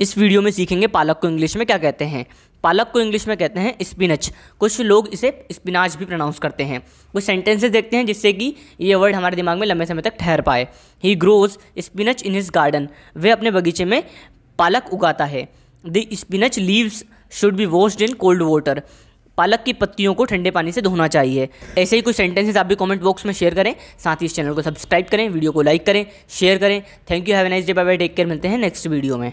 इस वीडियो में सीखेंगे पालक को इंग्लिश में क्या कहते हैं पालक को इंग्लिश में कहते हैं स्पिनच कुछ लोग इसे स्पिनाज भी प्रोनाउंस करते हैं कुछ सेंटेंसेस देखते हैं जिससे कि ये वर्ड हमारे दिमाग में लंबे समय तक ठहर पाए he grows spinach in his garden वह अपने बगीचे में पालक उगाता है the spinach leaves should be washed in cold water पालक की पत्तियों को ठंडे पानी से धोना चाहिए ऐसे ही कुछ सेंटेंसेस आप भी कमेंट बॉक्स में शेयर करें साथ ही इस चैनल को सब्सक्राइब करें वीडियो को लाइक करें शेयर करें thank you have nice day bye bye take care मिलते हैं नेक्स्ट वीडियो में